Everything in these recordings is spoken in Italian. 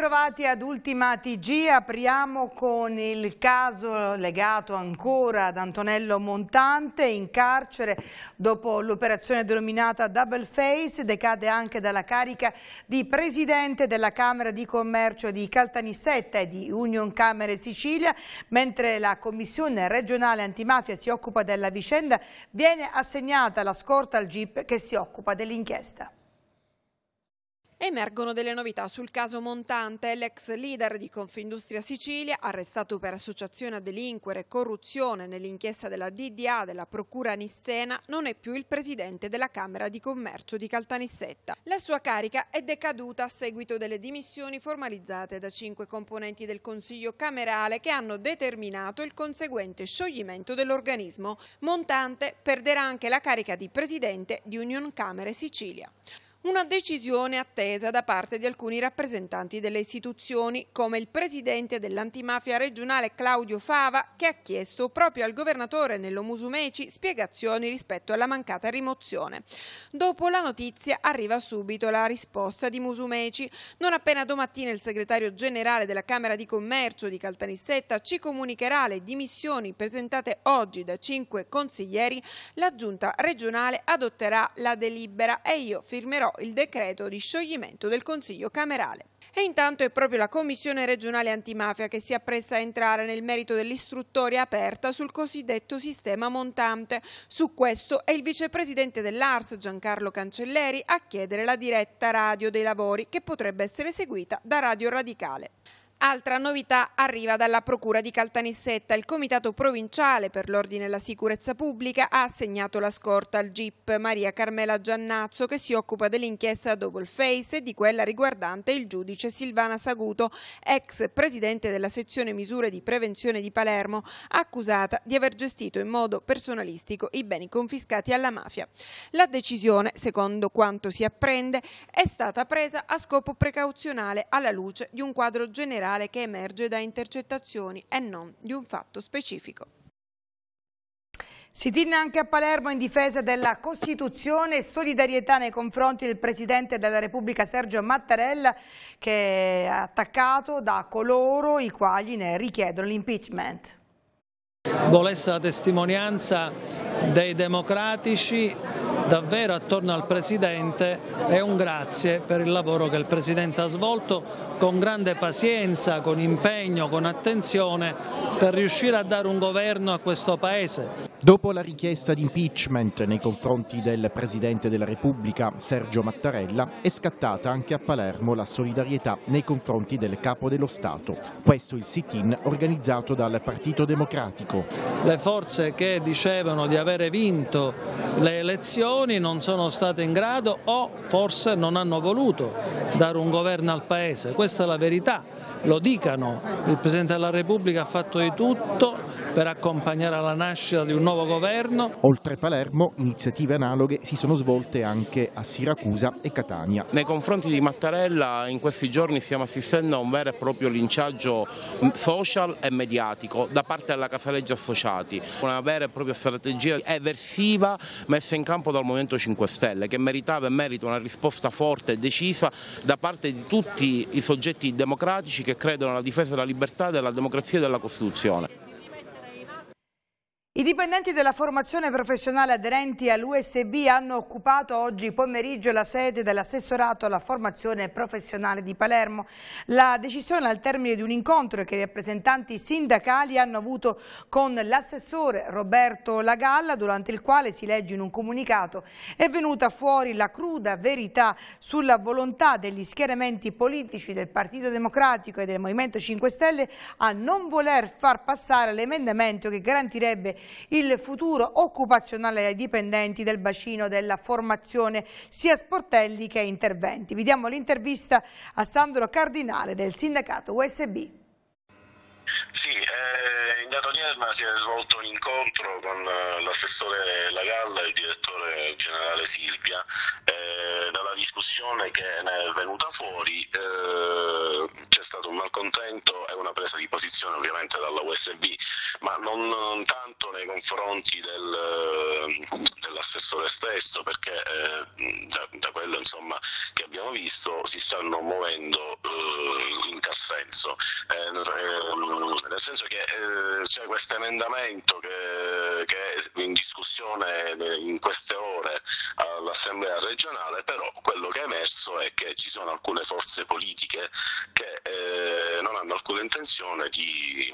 ritrovati ad Ultima TG, apriamo con il caso legato ancora ad Antonello Montante in carcere dopo l'operazione denominata Double Face, decade anche dalla carica di Presidente della Camera di Commercio di Caltanissetta e di Union Camere Sicilia, mentre la Commissione regionale antimafia si occupa della vicenda, viene assegnata la scorta al GIP che si occupa dell'inchiesta. Emergono delle novità sul caso Montante, l'ex leader di Confindustria Sicilia, arrestato per associazione a delinquere e corruzione nell'inchiesta della DDA della Procura Nissena, non è più il presidente della Camera di Commercio di Caltanissetta. La sua carica è decaduta a seguito delle dimissioni formalizzate da cinque componenti del Consiglio Camerale che hanno determinato il conseguente scioglimento dell'organismo. Montante perderà anche la carica di presidente di Union Camere Sicilia. Una decisione attesa da parte di alcuni rappresentanti delle istituzioni, come il presidente dell'antimafia regionale Claudio Fava, che ha chiesto proprio al governatore Nello Musumeci spiegazioni rispetto alla mancata rimozione. Dopo la notizia arriva subito la risposta di Musumeci. Non appena domattina il segretario generale della Camera di Commercio di Caltanissetta ci comunicherà le dimissioni presentate oggi da cinque consiglieri, la giunta regionale adotterà la delibera e io firmerò il decreto di scioglimento del Consiglio camerale. E intanto è proprio la Commissione regionale antimafia che si appresta a entrare nel merito dell'istruttoria aperta sul cosiddetto sistema montante. Su questo è il vicepresidente dell'Ars Giancarlo Cancelleri a chiedere la diretta radio dei lavori che potrebbe essere seguita da Radio Radicale. Altra novità arriva dalla Procura di Caltanissetta. Il Comitato Provinciale per l'Ordine e la Sicurezza Pubblica ha assegnato la scorta al GIP Maria Carmela Giannazzo che si occupa dell'inchiesta Double Face e di quella riguardante il giudice Silvana Saguto, ex presidente della sezione misure di prevenzione di Palermo, accusata di aver gestito in modo personalistico i beni confiscati alla mafia. La decisione, secondo quanto si apprende, è stata presa a scopo precauzionale alla luce di un quadro generale generale che emerge da intercettazioni e non di un fatto specifico. Si tiene anche a Palermo in difesa della Costituzione e solidarietà nei confronti del Presidente della Repubblica Sergio Mattarella che è attaccato da coloro i quali ne richiedono l'impeachment volesse la testimonianza dei democratici davvero attorno al Presidente e un grazie per il lavoro che il Presidente ha svolto con grande pazienza, con impegno, con attenzione per riuscire a dare un governo a questo Paese. Dopo la richiesta di impeachment nei confronti del Presidente della Repubblica Sergio Mattarella è scattata anche a Palermo la solidarietà nei confronti del Capo dello Stato. Questo il sit-in organizzato dal Partito Democratico dopo. Le forze che dicevano di avere vinto le elezioni non sono state in grado o forse non hanno voluto dare un governo al Paese, questa è la verità lo dicano, il Presidente della Repubblica ha fatto di tutto per accompagnare la nascita di un nuovo governo. Oltre a Palermo, iniziative analoghe si sono svolte anche a Siracusa e Catania. Nei confronti di Mattarella in questi giorni stiamo assistendo a un vero e proprio linciaggio social e mediatico da parte della Casaleggia Associati, una vera e propria strategia eversiva messa in campo dal Movimento 5 Stelle che meritava e merita una risposta forte e decisa da parte di tutti i soggetti democratici che credono alla difesa della libertà, della democrazia e della Costituzione. I dipendenti della formazione professionale aderenti all'USB hanno occupato oggi pomeriggio la sede dell'assessorato alla formazione professionale di Palermo. La decisione al termine di un incontro che i rappresentanti sindacali hanno avuto con l'assessore Roberto Lagalla, durante il quale si legge in un comunicato è venuta fuori la cruda verità sulla volontà degli schieramenti politici del Partito Democratico e del Movimento 5 Stelle a non voler far passare l'emendamento che garantirebbe il futuro occupazionale ai dipendenti del bacino della formazione sia sportelli che interventi. Vediamo l'intervista a Sandro Cardinale del sindacato USB. Sì, eh, in data odierna si è svolto un incontro con eh, l'assessore Lagalla e il direttore generale Silvia. Eh, dalla discussione che ne è venuta fuori eh, c'è stato un malcontento e una presa di posizione ovviamente dalla USB, ma non, non tanto nei confronti del, eh, dell'assessore stesso, perché eh, da, da, quello insomma, che abbiamo visto si stanno muovendo in tal senso nel senso che eh, c'è questo emendamento che, che, è in discussione in queste ore all'Assemblea regionale, però quello che è emerso è che ci sono alcune forze politiche che eh, non hanno alcuna intenzione di,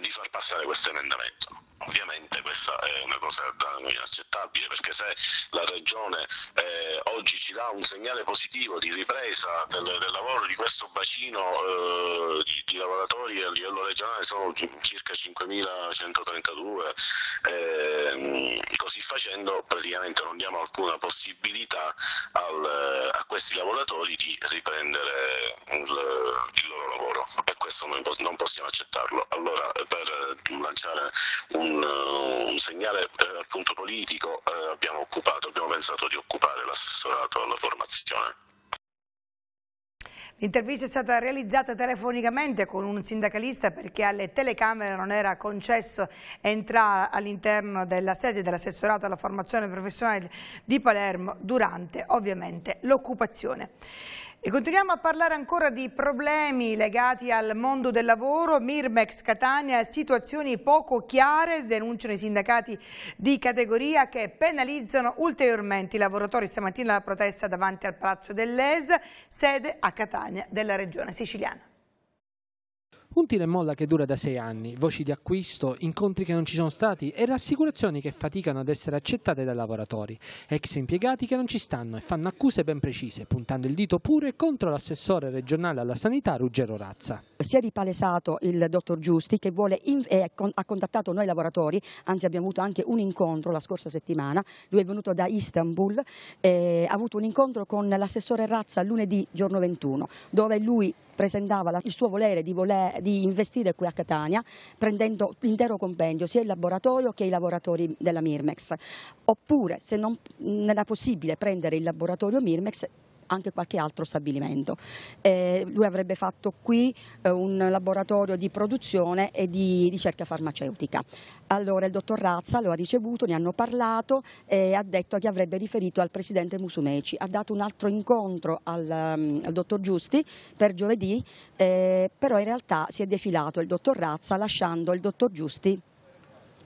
di far passare questo emendamento. Ovviamente questa è una cosa da noi inaccettabile perché se la Regione eh, oggi ci dà un segnale positivo di ripresa del, del lavoro di questo bacino eh, di, di, lavoratori a livello regionale sono circa 5.132, eh, così facendo praticamente non diamo alcuna possibilità al, a questi lavoratori di riprendere il, il loro lavoro e questo non, possiamo accettarlo. Allora per eh, lanciare un un, eh, un segnale eh, appunto politico eh, abbiamo occupato, abbiamo pensato di occupare l'assessorato alla formazione. L'intervista è stata realizzata telefonicamente con un sindacalista perché alle telecamere non era concesso entrare all'interno della sede dell'assessorato alla formazione professionale di Palermo durante ovviamente l'occupazione. E continuiamo a parlare ancora di problemi legati al mondo del lavoro, Mirmex Catania, situazioni poco chiare, denunciano i sindacati di categoria che penalizzano ulteriormente i lavoratori. Stamattina la protesta davanti al Palazzo dell'ES, sede a Catania della regione siciliana. Un tira e molla che dura da sei anni, voci di acquisto, incontri che non ci sono stati e rassicurazioni che faticano ad essere accettate dai lavoratori, ex impiegati che non ci stanno e fanno accuse ben precise, puntando il dito pure contro l'assessore regionale alla sanità Ruggero Razza si è ripalesato il dottor Giusti che vuole, eh, ha contattato noi lavoratori, anzi abbiamo avuto anche un incontro la scorsa settimana, lui è venuto da Istanbul, e eh, ha avuto un incontro con l'assessore Razza lunedì giorno 21, dove lui presentava il suo volere di, voler, di, investire qui a Catania prendendo l'intero compendio sia il laboratorio che i lavoratori della Mirmex oppure se non era possibile prendere il laboratorio Mirmex anche qualche altro stabilimento. Eh, lui avrebbe fatto qui eh, un laboratorio di produzione e di ricerca farmaceutica. Allora il dottor Razza lo ha ricevuto, ne hanno parlato e ha detto che avrebbe riferito al presidente Musumeci. Ha dato un altro incontro al, um, al dottor Giusti per giovedì, eh, però in realtà si è defilato il dottor Razza lasciando il dottor Giusti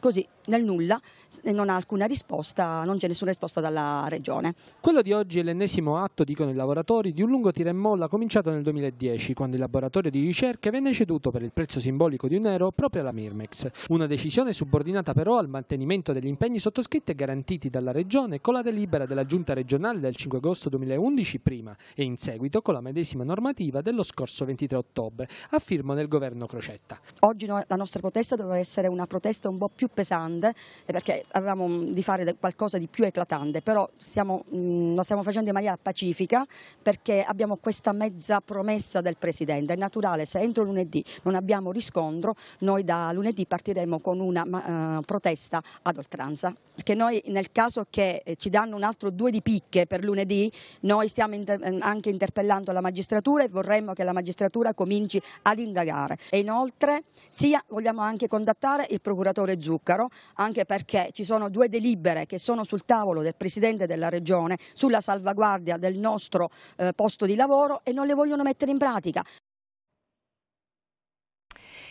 così nel nulla, non ha alcuna risposta, non c'è nessuna risposta dalla regione. Quello di oggi è l'ennesimo atto, dicono i lavoratori, di un lungo tira e molla cominciato nel 2010, quando il laboratorio di ricerca venne ceduto per il prezzo simbolico di un euro proprio alla Mirmex. Una decisione subordinata però al mantenimento degli impegni sottoscritti e garantiti dalla regione con la delibera della giunta regionale del 5 agosto 2011 prima e in seguito con la medesima normativa dello scorso 23 ottobre, a firma del governo Crocetta. Oggi no, la nostra protesta doveva essere una protesta un po' più pesante grande eh, perché avevamo mm, di fare qualcosa di più eclatante, però stiamo, mh, mm, lo stiamo facendo in maniera pacifica perché abbiamo questa mezza promessa del Presidente. È naturale, se entro lunedì non abbiamo riscontro, noi da lunedì partiremo con una uh, protesta ad oltranza. Perché noi nel caso che eh, ci danno un altro due di picche per lunedì, noi stiamo inter anche interpellando la magistratura e vorremmo che la magistratura cominci ad indagare. E inoltre sia, vogliamo anche contattare il procuratore Zuccaro anche perché ci sono due delibere che sono sul tavolo del Presidente della Regione sulla salvaguardia del nostro eh, posto di lavoro e non le vogliono mettere in pratica.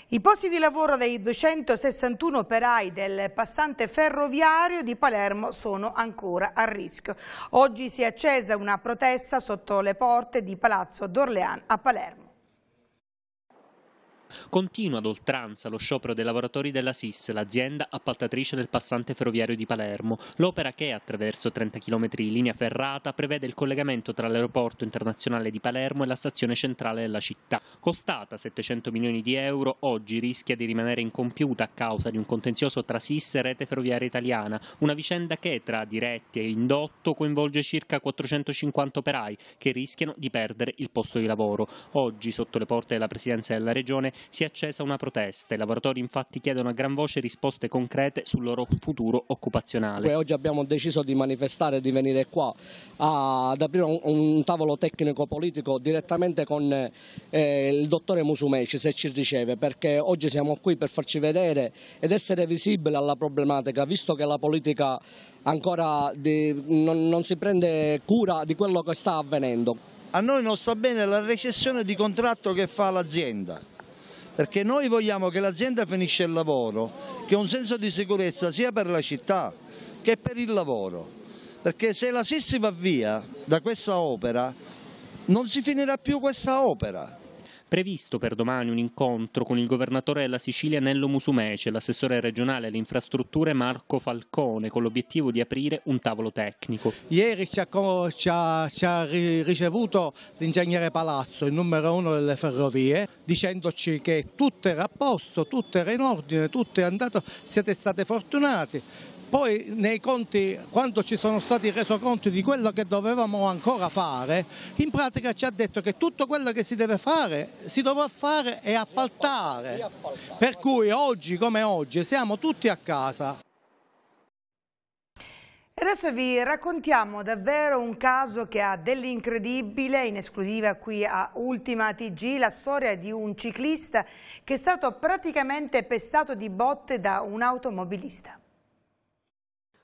I posti di lavoro dei 261 operai del passante ferroviario di Palermo sono ancora a rischio. Oggi si è accesa una protesta sotto le porte di Palazzo d'Orlean a Palermo. Continua ad oltranza lo sciopero dei lavoratori della SIS, l'azienda appaltatrice del passante ferroviario di Palermo. L'opera che, attraverso 30 km di linea ferrata, prevede il collegamento tra l'aeroporto internazionale di Palermo e la stazione centrale della città. Costata 700 milioni di euro, oggi rischia di rimanere incompiuta a causa di un contenzioso tra SIS e Rete Ferroviaria Italiana, una vicenda che tra diretti e indotto coinvolge circa 450 operai che rischiano di perdere il posto di lavoro. Oggi, sotto le porte della Presidenza della Regione, si è accesa una protesta. I lavoratori infatti chiedono a gran voce risposte concrete sul loro futuro occupazionale. Beh, oggi abbiamo deciso di manifestare, di venire qua a, ad aprire un, un tavolo tecnico-politico direttamente con eh, il dottore Musumeci, se ci riceve, perché oggi siamo qui per farci vedere ed essere visibile alla problematica, visto che la politica ancora di, non, non si prende cura di quello che sta avvenendo. A noi non sta bene la recessione di contratto che fa l'azienda perché noi vogliamo che l'azienda finisce il lavoro, che un senso di sicurezza sia per la città che per il lavoro, perché se la Sissi va via da questa opera non si finirà più questa opera previsto per domani un incontro con il governatore della Sicilia Nello Musumece, l'assessore regionale alle infrastrutture Marco Falcone con l'obiettivo di aprire un tavolo tecnico. Ieri ci ha, ci ha, ci ha ricevuto l'ingegnere Palazzo, il numero uno delle ferrovie, dicendoci che tutto era a posto, tutto era in ordine, tutto è andato, siete stati fortunati poi nei conti, quando ci sono stati resi conto di quello che dovevamo ancora fare, in pratica ci ha detto che tutto quello che si deve fare, si dovrà fare e appaltare. Per cui oggi come oggi siamo tutti a casa. E adesso vi raccontiamo davvero un caso che ha dell'incredibile, in esclusiva qui a Ultima TG, la storia di un ciclista che è stato praticamente pestato di botte da un automobilista.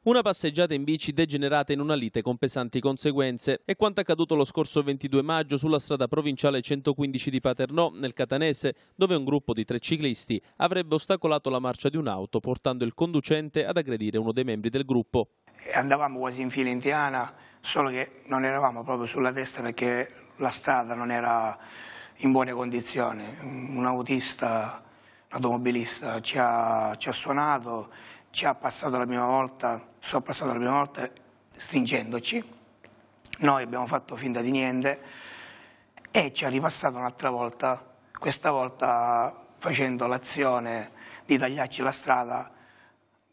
Una passeggiata in bici degenerata in una lite con pesanti conseguenze è quanto accaduto lo scorso 22 maggio sulla strada provinciale 115 di Paternò, nel Catanese, dove un gruppo di tre ciclisti avrebbe ostacolato la marcia di un'auto portando il conducente ad aggredire uno dei membri del gruppo. Andavamo quasi in fila indiana, solo che non eravamo proprio sulla testa perché la strada non era in buone condizioni. Un autista, un automobilista ci ha, ci ha suonato ci ha passato la prima volta, sono passato la prima volta stringendoci, noi abbiamo fatto finta di niente e ci ha ripassato un'altra volta, questa volta facendo l'azione di tagliarci la strada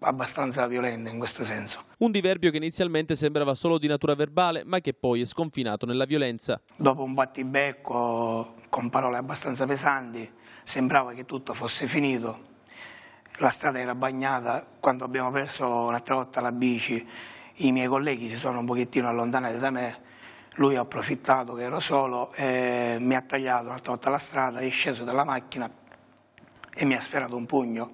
abbastanza violenta in questo senso. Un diverbio che inizialmente sembrava solo di natura verbale, ma che poi è sconfinato nella violenza. Dopo un battibecco con parole abbastanza pesanti, sembrava che tutto fosse finito la strada era bagnata, quando abbiamo perso un'altra volta la bici i miei colleghi si sono un pochettino allontanati da me, lui ha approfittato che ero solo, mi ha tagliato un'altra volta la strada, è sceso dalla macchina e mi ha sferato un pugno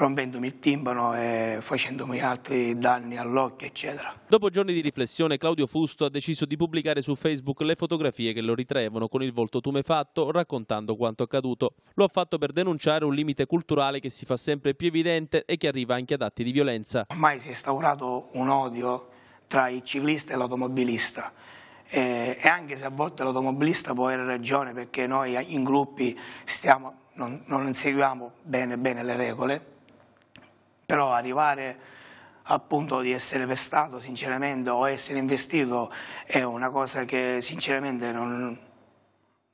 rompendomi il timpano e facendomi altri danni all'occhio, eccetera. Dopo giorni di riflessione, Claudio Fusto ha deciso di pubblicare su Facebook le fotografie che lo ritraevano con il volto tumefatto, raccontando quanto accaduto. Lo ha fatto per denunciare un limite culturale che si fa sempre più evidente e che arriva anche ad atti di violenza. Ormai si è instaurato un odio tra il ciclista e l'automobilista. e anche se a volte l'automobilista può avere ragione perché noi in gruppi stiamo, non, non seguiamo bene, bene le regole, però arrivare al punto di essere pestato sinceramente o essere investito è una cosa che sinceramente non,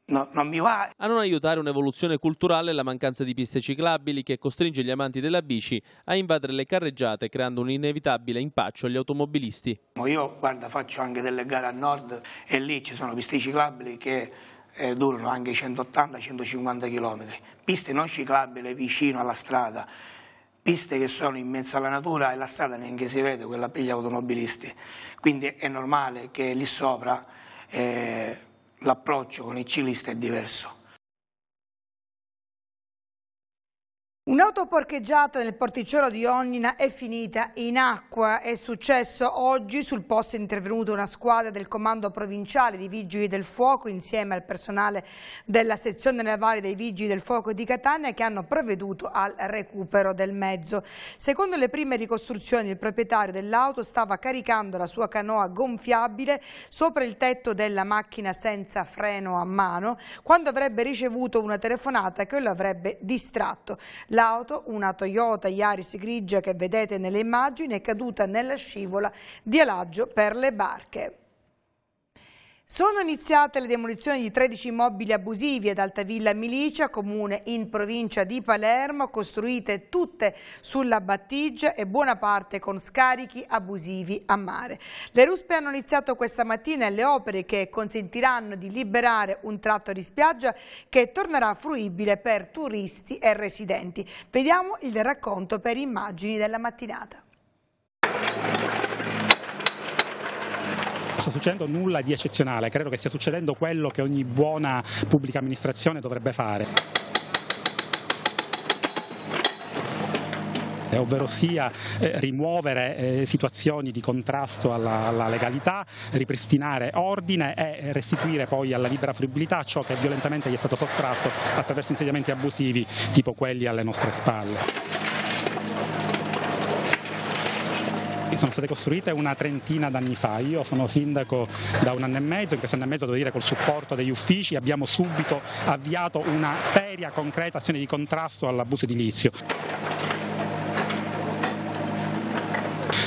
No, non mi va. A non aiutare un'evoluzione culturale è la mancanza di piste ciclabili che costringe gli amanti della bici a invadere le carreggiate creando un inevitabile impaccio agli automobilisti. Io guarda, faccio anche delle gare a nord e lì ci sono piste ciclabili che eh, durano anche 180-150 km, piste non ciclabili vicino alla strada piste che sono in mezzo alla natura e la strada neanche si vede, quella per gli automobilisti. Quindi è normale che lì sopra eh, l'approccio con il ciclista è diverso. Un'auto parcheggiata nel porticciolo di Onnina è finita in acqua. È successo oggi, sul posto è intervenuta una squadra del comando provinciale di Vigili del Fuoco insieme al personale della sezione navale dei Vigili del Fuoco di Catania che hanno provveduto al recupero del mezzo. Secondo le prime ricostruzioni il proprietario dell'auto stava caricando la sua canoa gonfiabile sopra il tetto della macchina senza freno a mano quando avrebbe ricevuto una telefonata che lo avrebbe distratto. L'auto, una Toyota Yaris grigia che vedete nelle immagini, è caduta nella scivola di Alaggio per le barche. Sono iniziate le demolizioni di 13 immobili abusivi ad Altavilla Milicia, comune in provincia di Palermo, costruite tutte sulla battigia e buona parte con scarichi abusivi a mare. Le ruspe hanno iniziato questa mattina le opere che consentiranno di liberare un tratto di spiaggia che tornerà fruibile per turisti e residenti. Vediamo il racconto per immagini della mattinata sta succedendo nulla di eccezionale, credo che stia succedendo quello che ogni buona pubblica amministrazione dovrebbe fare. Eh, ovvero sia eh, rimuovere eh, situazioni di contrasto alla, alla, legalità, ripristinare ordine e restituire poi alla libera fruibilità ciò che violentamente gli è stato sottratto attraverso insediamenti abusivi tipo quelli alle nostre spalle. sono state costruite una trentina d'anni fa. Io sono sindaco da un anno e mezzo, in questo anno e mezzo devo dire col supporto degli uffici abbiamo subito avviato una seria, concreta azione di contrasto all'abuso edilizio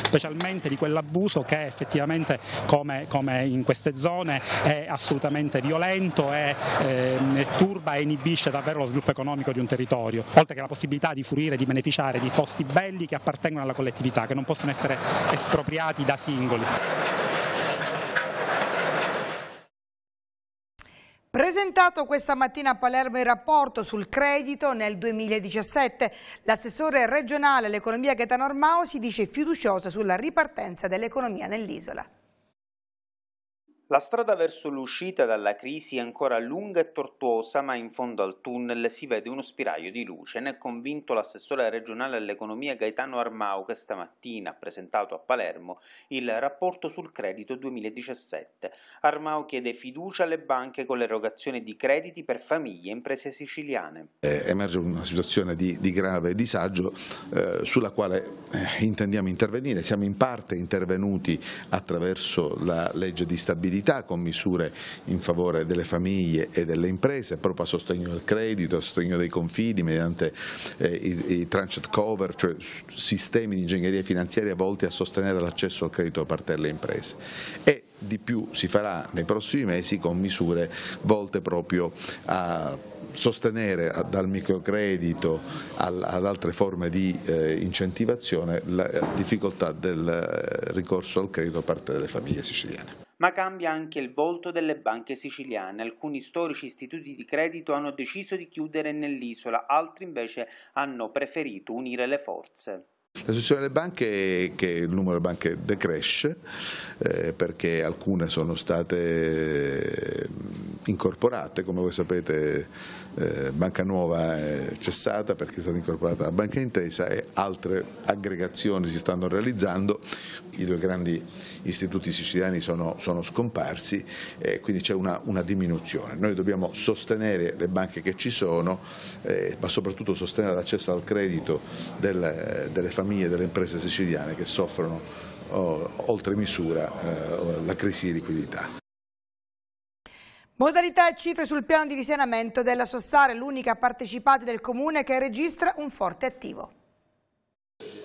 specialmente di quell'abuso che effettivamente come, come in queste zone è assolutamente violento e ehm, turba e inibisce davvero lo sviluppo economico di un territorio, oltre che la possibilità di fruire, e di beneficiare di posti belli che appartengono alla collettività, che non possono essere espropriati da singoli. Presentato questa mattina a Palermo il rapporto sul credito nel 2017, l'assessore regionale all'economia Gaetano Ormao si dice fiduciosa sulla ripartenza dell'economia nell'isola. La strada verso l'uscita dalla crisi è ancora lunga e tortuosa, ma in fondo al tunnel si vede uno spiraglio di luce. Ne è convinto l'assessore regionale all'economia Gaetano Armau che stamattina ha presentato a Palermo il rapporto sul credito 2017. Armau chiede fiducia alle banche con l'erogazione di crediti per famiglie e imprese siciliane. Eh, emerge una situazione di, di grave disagio eh, sulla quale eh, intendiamo intervenire. Siamo in parte intervenuti attraverso la legge di stabilità stabilità con misure in favore delle famiglie e delle imprese, proprio a sostegno del credito, a sostegno dei confidi mediante eh, i, i tranchant cover, cioè sistemi di ingegneria finanziaria volti a sostenere l'accesso al credito da parte delle imprese. E di più si farà nei prossimi mesi con misure volte proprio a sostenere dal microcredito ad altre forme di eh, incentivazione la difficoltà del eh, ricorso al credito da parte delle famiglie siciliane ma cambia anche il volto delle banche siciliane. Alcuni storici istituti di credito hanno deciso di chiudere nell'isola, altri invece hanno preferito unire le forze. La situazione delle banche è che il numero delle banche decresce eh, perché alcune sono state eh, incorporate, come voi sapete eh, Banca Nuova è cessata perché è stata incorporata la Banca Intesa e altre aggregazioni si stanno realizzando, i due grandi istituti siciliani sono, sono scomparsi e quindi c'è una, una, diminuzione. Noi dobbiamo sostenere le banche che ci sono eh, ma soprattutto sostenere l'accesso al credito del, delle famiglie e delle imprese siciliane che soffrono oh, oltre misura eh, la crisi di liquidità. Modalità e cifre sul piano di risanamento della Sostare, l'unica partecipata del comune che registra un forte attivo.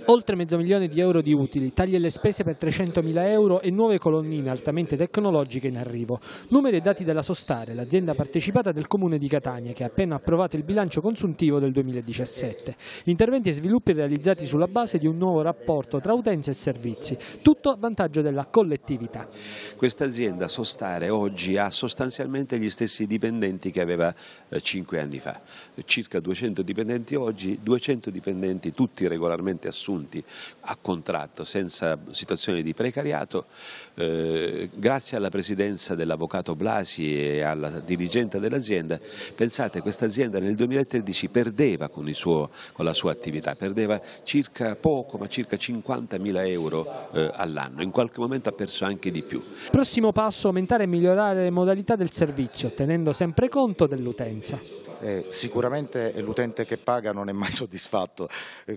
Oltre mezzo milione di euro di utili, tagli alle spese per 300 mila euro e nuove colonnine altamente tecnologiche in arrivo. Numeri e dati della Sostare, l'azienda partecipata del comune di Catania che ha appena approvato il bilancio consuntivo del 2017. Interventi e sviluppi realizzati sulla base di un nuovo rapporto tra utenze e servizi, tutto a vantaggio della collettività. Questa azienda Sostare oggi ha sostanzialmente gli stessi dipendenti che aveva 5 eh, anni fa, circa 200 dipendenti oggi, 200 dipendenti tutti regolarmente stati assunti a contratto senza situazioni di precariato, eh, grazie alla presidenza dell'avvocato Blasi e alla dirigente dell'azienda, pensate questa azienda nel 2013 perdeva con, suo, con, la sua attività, perdeva circa poco ma circa 50.000 euro eh, all'anno, in qualche momento ha perso anche di più. Prossimo passo, aumentare e migliorare le modalità del servizio, tenendo sempre conto dell'utenza. Eh, sicuramente l'utente che paga non è mai soddisfatto,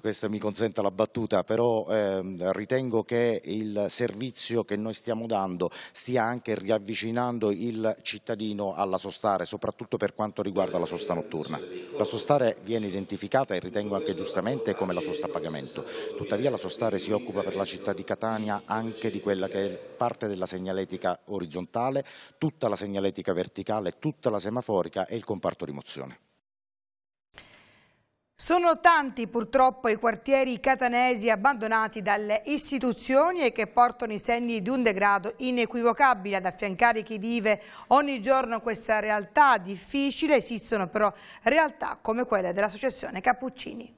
questa mi consenta la battuta, però ehm, ritengo che il servizio che noi stiamo dando stia anche riavvicinando il cittadino alla sostare, soprattutto per quanto riguarda la sosta notturna. La sostare viene identificata e ritengo anche giustamente come la sosta a pagamento, tuttavia la sostare si occupa per la città di Catania anche di quella che è parte della segnaletica orizzontale, tutta la segnaletica verticale, tutta la semaforica e il comparto rimozione. Sono tanti purtroppo i quartieri catanesi abbandonati dalle istituzioni e che portano i segni di un degrado inequivocabile. Ad affiancare chi vive ogni giorno questa realtà difficile esistono però realtà come quella dell'associazione Cappuccini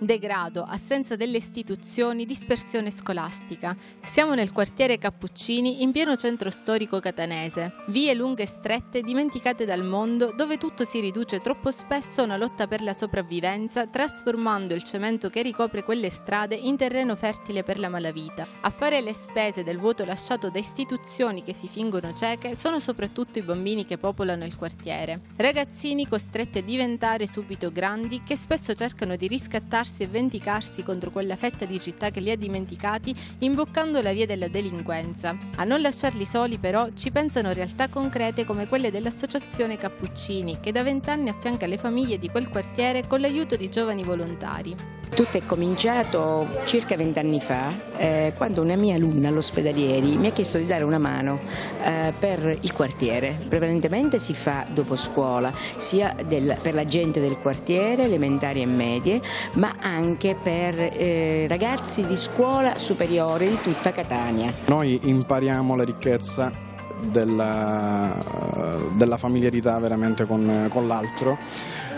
degrado, assenza delle istituzioni, dispersione scolastica. Siamo nel quartiere Cappuccini, in pieno centro storico catanese. Vie lunghe e strette, dimenticate dal mondo, dove tutto si riduce troppo spesso a una lotta per la sopravvivenza, trasformando il cemento che ricopre quelle strade in terreno fertile per la malavita. A fare le spese del vuoto lasciato da istituzioni che si fingono cieche sono soprattutto i bambini che popolano il quartiere. Ragazzini costretti a diventare subito grandi che spesso cercano di riscattarsi scontrarsi e vendicarsi contro quella fetta di città che li ha dimenticati, imboccando la via della delinquenza. A non lasciarli soli, però, ci pensano realtà concrete come quelle dell'Associazione Cappuccini, che da vent'anni affianca le famiglie di quel quartiere con l'aiuto di giovani volontari. Tutto è cominciato circa vent'anni fa eh, quando una mia alunna all'ospedalieri mi ha chiesto di dare una mano eh, per il quartiere. Prevalentemente si fa dopo scuola, sia del, per la gente del quartiere, elementari e medie, ma anche per eh, ragazzi di scuola superiore di tutta Catania. Noi impariamo la ricchezza della, della familiarità veramente con, con l'altro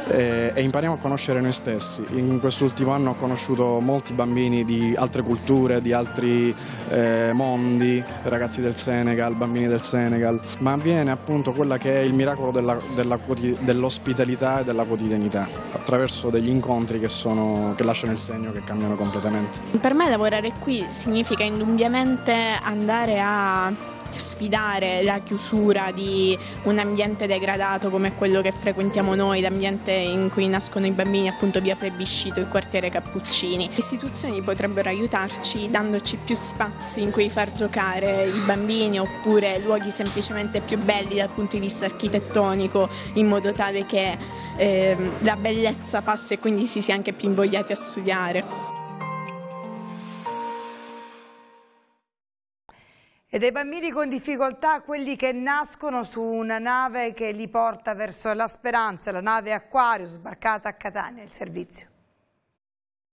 e, eh, e impariamo a conoscere noi stessi. In quest'ultimo anno ho conosciuto molti bambini di altre culture, di altri eh, mondi, ragazzi del Senegal, bambini del Senegal, ma avviene appunto quello che è il miracolo dell'ospitalità e della quotidianità, attraverso degli incontri che, sono, che lasciano il segno, che cambiano completamente. Per me lavorare qui significa indubbiamente andare a sfidare la chiusura di un ambiente degradato come quello che frequentiamo noi, l'ambiente in cui nascono i bambini, appunto via Plebiscito, il quartiere Cappuccini. Le istituzioni potrebbero aiutarci dandoci più spazi in cui far giocare i bambini oppure luoghi semplicemente più belli dal punto di vista architettonico in modo tale che eh, la bellezza passi e quindi si sia anche più invogliati a studiare. E dei bambini con difficoltà, quelli che nascono su una nave che li porta verso la speranza, la nave Aquarius sbarcata a Catania, il servizio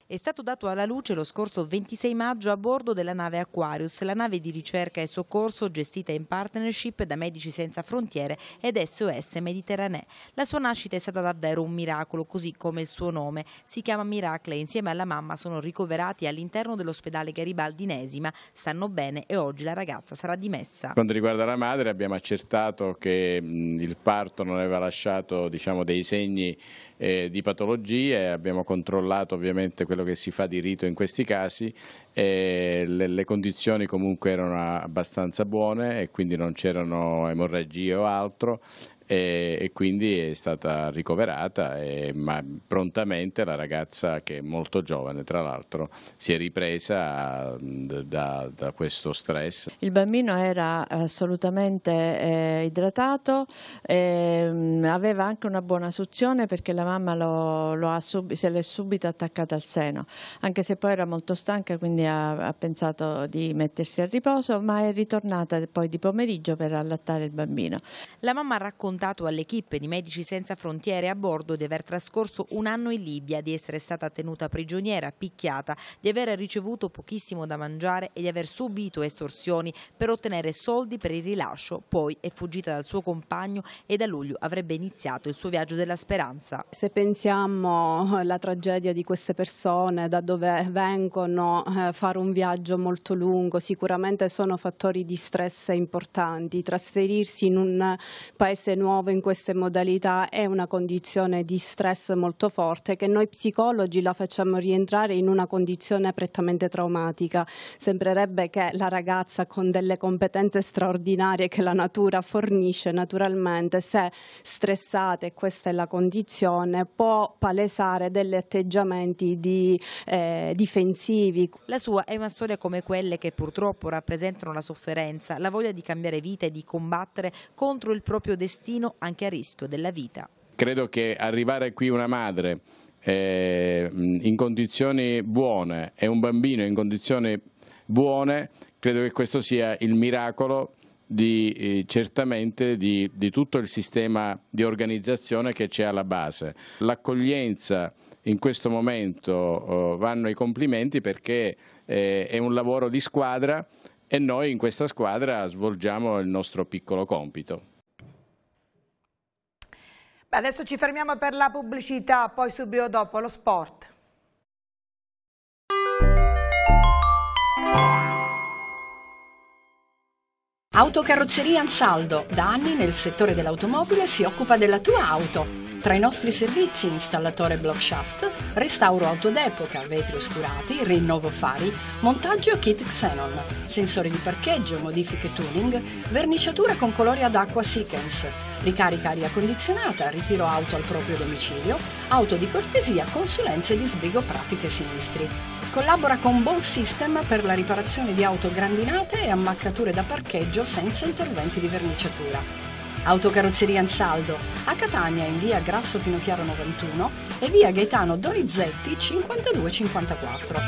è stato dato alla luce lo scorso 26 maggio a bordo della nave Aquarius, la nave di ricerca e soccorso gestita in partnership da Medici Senza Frontiere ed SOS Mediterranee. La sua nascita è stata davvero un miracolo, così come il suo nome. Si chiama Miracle e insieme alla mamma sono ricoverati all'interno dell'ospedale Garibaldi Nesima. Stanno bene e oggi la ragazza sarà dimessa. Quando riguarda la madre abbiamo accertato che il parto non aveva lasciato diciamo, dei segni eh, di patologie, abbiamo controllato ovviamente quella quello che si fa di rito in questi casi, le, le, condizioni comunque erano abbastanza buone e quindi non c'erano emorragie o altro e, e quindi è stata ricoverata, e, ma prontamente la ragazza che è molto giovane tra l'altro si è ripresa da, da, questo stress. Il bambino era assolutamente eh, idratato, eh, aveva anche una buona suzione perché la mamma lo, lo se l'è subito attaccata al seno, anche se poi era molto stanca quindi ha, ha pensato di mettersi a riposo, ma è ritornata poi di pomeriggio per allattare il bambino. La mamma racconta raccontato all'equipe di Medici Senza Frontiere a bordo di aver trascorso un anno in Libia, di essere stata tenuta prigioniera, picchiata, di aver ricevuto pochissimo da mangiare e di aver subito estorsioni per ottenere soldi per il rilascio. Poi è fuggita dal suo compagno e da luglio avrebbe iniziato il suo viaggio della speranza. Se pensiamo alla eh, tragedia di queste persone, da dove vengono, eh, fare un viaggio molto lungo, sicuramente sono fattori di stress importanti. Trasferirsi in un eh, paese nuovo nuovo in queste modalità è una condizione di stress molto forte che noi psicologi la facciamo rientrare in una condizione prettamente traumatica. Sembrerebbe che la ragazza con delle competenze straordinarie che la natura fornisce naturalmente, se stressata e questa è la condizione, può palesare degli atteggiamenti di, eh, difensivi. La sua è una storia come quelle che purtroppo rappresentano la sofferenza, la voglia di cambiare vita e di combattere contro il proprio destino bambino anche a rischio della vita. Credo che arrivare qui una madre eh, in condizioni buone e un bambino in condizioni buone, credo che questo sia il miracolo di, eh, certamente di, di, tutto il sistema di organizzazione che c'è alla base. L'accoglienza in questo momento oh, vanno i complimenti perché eh, è un lavoro di squadra e noi in questa squadra svolgiamo il nostro piccolo compito. Beh, adesso ci fermiamo per la pubblicità, poi subito dopo lo sport. Autocarrozzeria Ansaldo, da anni nel settore dell'automobile si occupa della tua auto tra i nostri servizi installatore blockshaft, restauro auto d'epoca, vetri oscurati, rinnovo fari, montaggio kit xenon, sensori di parcheggio, modifiche tuning, verniciatura con colori ad acqua Seekens, ricarica aria condizionata, ritiro auto al proprio domicilio, auto di cortesia, consulenze di sbrigo pratiche sinistri. Collabora con Ball System per la riparazione di auto grandinate e ammaccature da parcheggio senza interventi di verniciatura. Autocarrozzeria Ansaldo, a Catania in via Grasso Finocchiaro 91 e via Gaetano Donizetti 5254.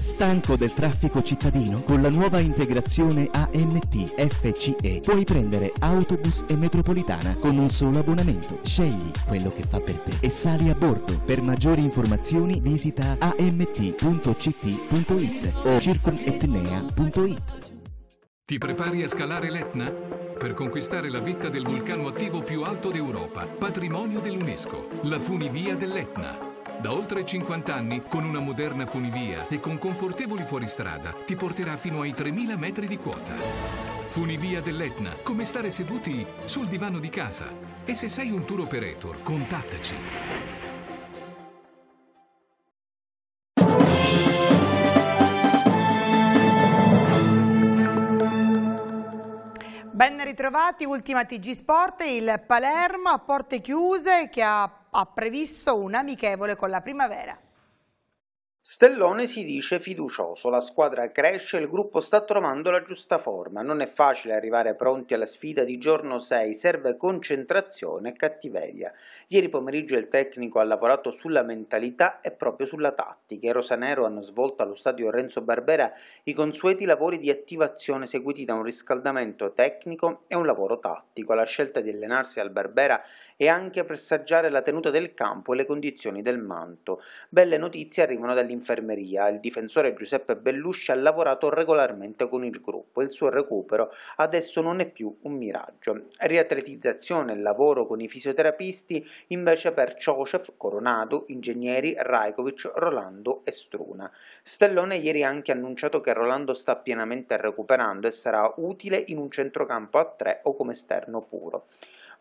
Stanco del traffico cittadino? Con la nuova integrazione AMT FCE puoi prendere autobus e metropolitana con un solo abbonamento. Scegli quello che fa per te e sali a bordo. Per maggiori informazioni visita amt.ct.it o circumetnea.it. Ti prepari a scalare l'Etna? per conquistare la vetta del vulcano attivo più alto d'Europa, patrimonio dell'UNESCO, la funivia dell'Etna. Da oltre 50 anni, con una moderna funivia e con confortevoli fuoristrada, ti porterà fino ai 3.000 metri di quota. Funivia dell'Etna, come stare seduti sul divano di casa. E se sei un tour operator, contattaci. Ben ritrovati, ultima TG Sport, il Palermo a porte chiuse che ha, ha previsto un amichevole con la primavera. Stellone si dice fiducioso, la squadra cresce e il gruppo sta trovando la giusta forma. Non è facile arrivare pronti alla sfida di giorno 6, serve concentrazione e cattiveria. Ieri pomeriggio il tecnico ha lavorato sulla mentalità e proprio sulla tattica. I rosanero hanno svolto allo stadio Renzo Barbera i consueti lavori di attivazione seguiti da un riscaldamento tecnico e un lavoro tattico. La scelta di allenarsi al Barbera è anche presaggiare la tenuta del campo e le condizioni del manto. Belle notizie arrivano dagli all'infermeria. Il difensore Giuseppe Bellusci ha lavorato regolarmente con il gruppo e il suo recupero adesso non è più un miraggio. Riatletizzazione e lavoro con i fisioterapisti invece per Ciocev, Coronado, Ingegneri, Rajkovic, Rolando e Struna. Stellone ieri ha anche annunciato che Rolando sta pienamente recuperando e sarà utile in un centrocampo a tre o come esterno puro.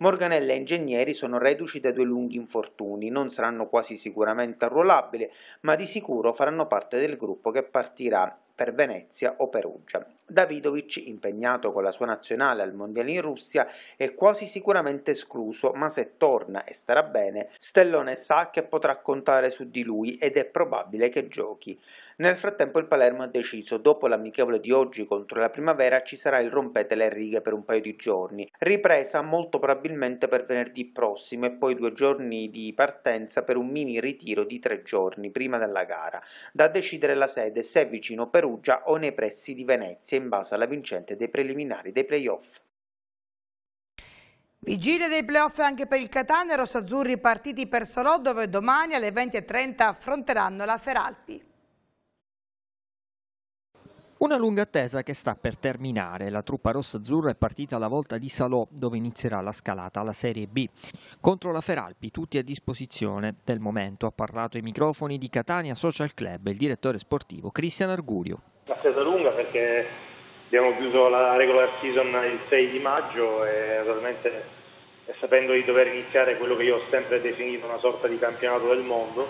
Morganella e Ingegneri sono reduci da due lunghi infortuni, non saranno quasi sicuramente arruolabili, ma di sicuro faranno parte del gruppo che partirà per Venezia o Perugia. Davidovic, impegnato con la sua nazionale al Mondiale in Russia, è quasi sicuramente escluso, ma se torna e starà bene, Stellone sa che potrà contare su di lui ed è probabile che giochi. Nel frattempo il Palermo ha deciso, dopo l'amichevole di oggi contro la Primavera ci sarà il rompete le righe per un paio di giorni, ripresa molto probabilmente per venerdì prossimo e poi due giorni di partenza per un mini ritiro di tre giorni prima della gara. Da decidere la sede, se vicino Perugia Perugia o nei pressi di Venezia in base alla vincente dei preliminari dei playoff. Vigilia dei playoff anche per il Catania, Rosazzurri partiti per Salò dove domani alle 20.30 affronteranno la Feralpi. Una lunga attesa che sta per terminare. La truppa rossa-azzurra è partita alla volta di Salò, dove inizierà la scalata alla Serie B. Contro la Feralpi, tutti a disposizione del momento. Ha parlato ai microfoni di Catania Social Club il direttore sportivo Cristian Argurio. L'attesa lunga perché abbiamo chiuso la regular season il 6 di maggio e naturalmente eh, sapendo di dover iniziare quello che io ho sempre definito una sorta di campionato del mondo,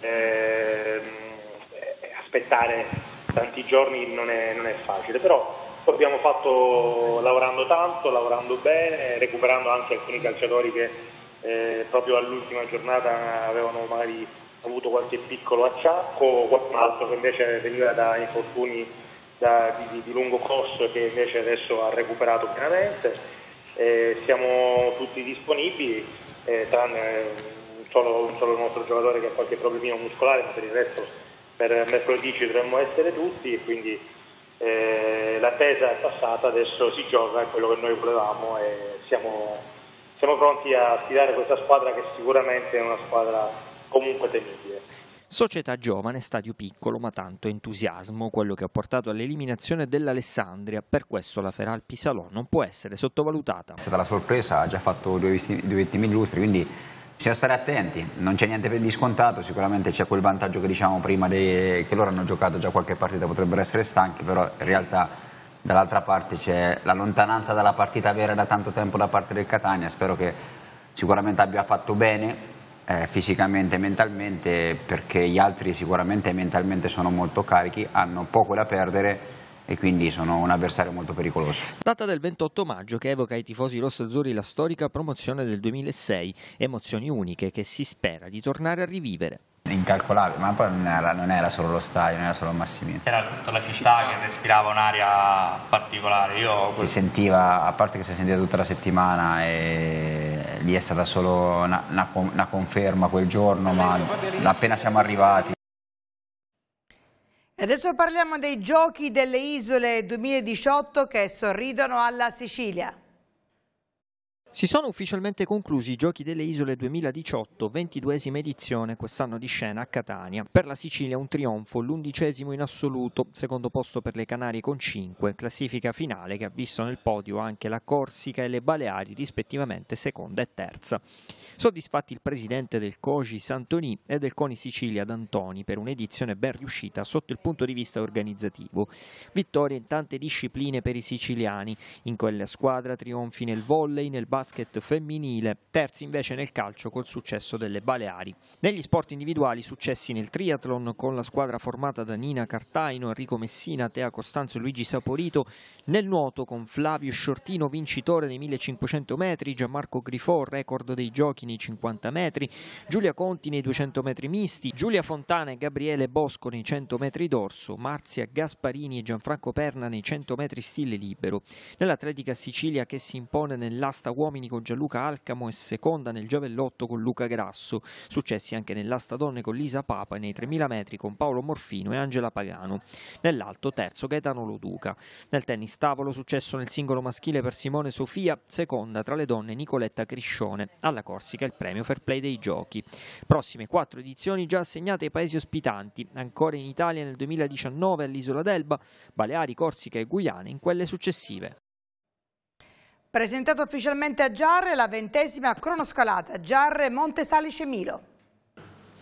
ehm, eh, aspettare tanti giorni non è, non è facile, però lo abbiamo fatto lavorando tanto, lavorando bene, recuperando anche alcuni calciatori che eh, proprio all'ultima giornata avevano magari avuto qualche piccolo acciacco, qualcun altro che invece veniva da infortuni da, di, di, lungo corso che invece adesso ha recuperato pienamente. Eh, siamo tutti disponibili, eh, tranne un solo, un solo nostro giocatore che ha qualche problemino muscolare, ma per il resto per mercoledì ci dovremmo essere tutti e quindi eh, l'attesa è passata, adesso si gioca quello che noi volevamo e siamo, siamo pronti a tirare questa squadra che sicuramente è una squadra comunque temibile. Società giovane, stadio piccolo ma tanto entusiasmo, quello che ha portato all'eliminazione dell'Alessandria, per questo la Feral Pisalò non può essere sottovalutata. È stata la sorpresa, ha già fatto due vittimi illustri, quindi bisogna stare attenti, non c'è niente di scontato, sicuramente c'è quel vantaggio che diciamo prima dei, che loro hanno giocato già qualche partita, potrebbero essere stanchi, però in realtà dall'altra parte c'è la lontananza dalla partita vera da tanto tempo da parte del Catania, spero che sicuramente abbia fatto bene eh, fisicamente e mentalmente perché gli altri sicuramente mentalmente sono molto carichi, hanno poco da perdere e quindi sono un avversario molto pericoloso. Data del 28 maggio che evoca ai tifosi rossoazzurri la storica promozione del 2006, emozioni uniche che si spera di tornare a rivivere. Incalcolabile, ma poi non era, non era solo lo stadio, non era solo Massimino. Era tutta la città che respirava un'aria particolare. Io... Si sentiva, a parte che si è sentita tutta la settimana e lì è stata solo una, una, una conferma quel giorno, ma appena siamo arrivati Adesso parliamo dei giochi delle isole 2018 che sorridono alla Sicilia. Si sono ufficialmente conclusi i Giochi delle Isole 2018, 22esima edizione quest'anno di scena a Catania. Per la Sicilia un trionfo, l'undicesimo in assoluto, secondo posto per le Canarie con 5, classifica finale che ha visto nel podio anche la Corsica e le Baleari rispettivamente seconda e terza. Soddisfatti il presidente del COGI Santoni e del CONI Sicilia D'Antoni per un'edizione ben riuscita sotto il punto di vista organizzativo. Vittorie in tante discipline per i siciliani, in quella squadra trionfi nel volley, nel basket femminile, terzi invece nel calcio col successo delle Baleari. Negli sport individuali successi nel triathlon con la squadra formata da Nina Cartaino, Enrico Messina, Tea Costanzo e Luigi Saporito, nel nuoto con Flavio Sciortino vincitore dei 1500 metri, Gianmarco Grifò record dei giochi nei 50 metri, Giulia Conti nei 200 metri misti, Giulia Fontana e Gabriele Bosco nei 100 metri dorso, Marzia Gasparini e Gianfranco Perna nei 100 metri stile libero. Nell'Atletica Sicilia che si impone nell'asta uomini con Gianluca Alcamo e seconda nel giavellotto con Luca Grasso, successi anche nell'asta donne con Lisa Papa e nei 3000 metri con Paolo Morfino e Angela Pagano. Nell'alto terzo Gaetano Loduca. Nel tennis tavolo successo nel singolo maschile per Simone Sofia, seconda tra le donne Nicoletta Criscione. Alla corsa classifica il premio Fair Play dei giochi. Prossime quattro edizioni già assegnate ai paesi ospitanti, ancora in Italia nel 2019 all'Isola d'Elba, Baleari, Corsica e Guyane in quelle successive. Presentata ufficialmente a Giarre la ventesima cronoscalata Giarre Montesalice Milo.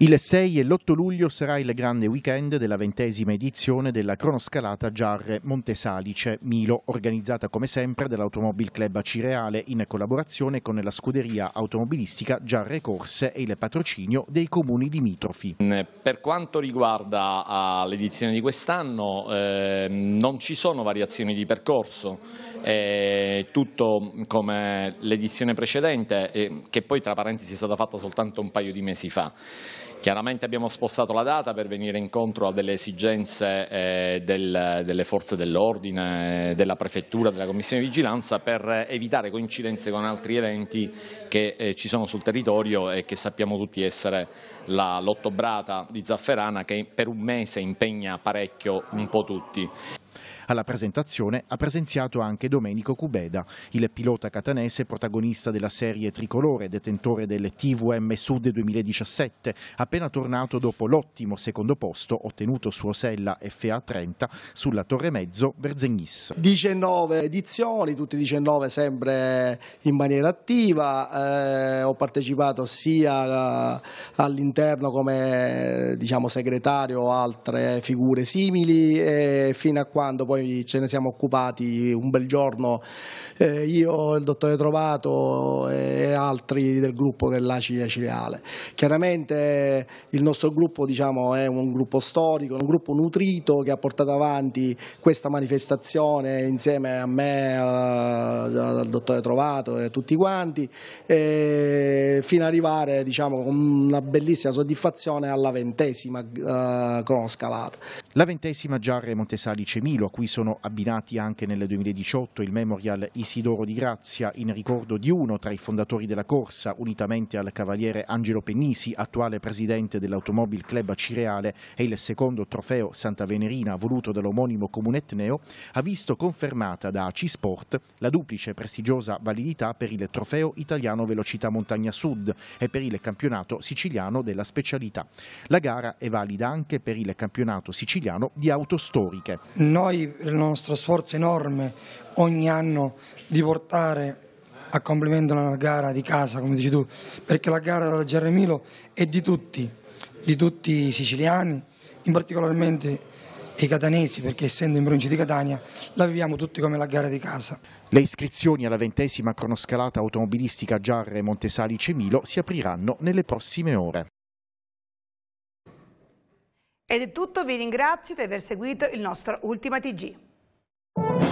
Il 6 e l'8 luglio sarà il grande weekend della ventesima edizione della cronoscalata Giarre Montesalice Milo, organizzata come sempre dall'Automobile Club Acireale in collaborazione con la scuderia automobilistica Giarre Corse e il patrocinio dei comuni limitrofi. Mm, per quanto riguarda ah, l'edizione di quest'anno eh, non ci sono variazioni di percorso, è eh, tutto come l'edizione precedente eh, che poi tra parentesi è stata fatta soltanto un paio di mesi fa. Chiaramente abbiamo spostato la data per venire incontro a delle esigenze eh, del, delle forze dell'ordine, della prefettura, della commissione di vigilanza per evitare coincidenze con altri eventi che eh, ci sono sul territorio e che sappiamo tutti essere la lottobrata di Zafferana che per un mese impegna parecchio un po' tutti. Alla presentazione ha presenziato anche Domenico Cubeda, il pilota catanese protagonista della serie tricolore, detentore del TVM Sud 2017, appena tornato dopo l'ottimo secondo posto ottenuto su Osella FA30 sulla Torre Mezzo Verzegnis. 19 edizioni, tutte 19 sempre in maniera attiva, eh, ho partecipato sia all'interno come diciamo, segretario o altre figure simili eh, fino a quando poi poi ce ne siamo occupati un bel giorno eh, io, il dottore Trovato e altri del gruppo dell'Acile Cireale. Chiaramente eh, il nostro gruppo diciamo, è un gruppo storico, un gruppo nutrito che ha portato avanti questa manifestazione insieme a me, eh, al dottore Trovato e a tutti quanti, eh, fino ad arrivare diciamo, con una bellissima soddisfazione alla ventesima eh, cronoscalata. La ventesima Giarre Montesali Cemilo, a cui cui sono abbinati anche nel 2018 il Memorial Isidoro di Grazia in ricordo di uno tra i fondatori della corsa, unitamente al cavaliere Angelo Pennisi, attuale presidente dell'Automobile Club Cireale e il secondo trofeo Santa Venerina voluto dall'omonimo comune etneo, ha visto confermata da c Sport la duplice prestigiosa validità per il trofeo italiano Velocità Montagna Sud e per il campionato siciliano della specialità. La gara è valida anche per il campionato siciliano di auto storiche. Noi il nostro sforzo enorme ogni anno di portare a complimento la gara di casa, come dici tu, perché la gara della GR Milo è di tutti, di tutti i siciliani, in particolarmente i catanesi, perché essendo in provincia di Catania la viviamo tutti come la gara di casa. Le iscrizioni alla ventesima cronoscalata automobilistica Giarre Montesali Cemilo si apriranno nelle prossime ore. Ed è tutto, vi ringrazio di aver seguito il nostro Ultima TG.